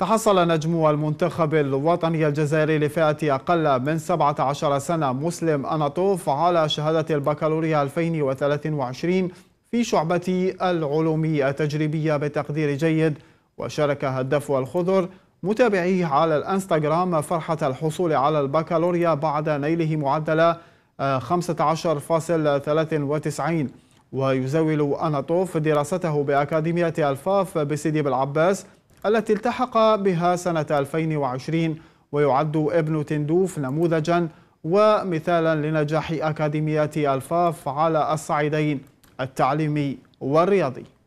تحصل نجم المنتخب الوطني الجزائري لفئة أقل من 17 سنة مسلم أناطوف على شهادة البكالوريا 2023 في شعبة العلوم التجريبية بتقدير جيد وشارك هدف الخضر متابعيه على الانستغرام فرحة الحصول على البكالوريا بعد نيله معدل 15.93 آه، ويزاول أناطوف دراسته بأكاديمية الفاف بسيدي بالعباس التي التحق بها سنة 2020 ويعد ابن تندوف نموذجا ومثالا لنجاح أكاديمية الفاف على الصعيدين التعليمي والرياضي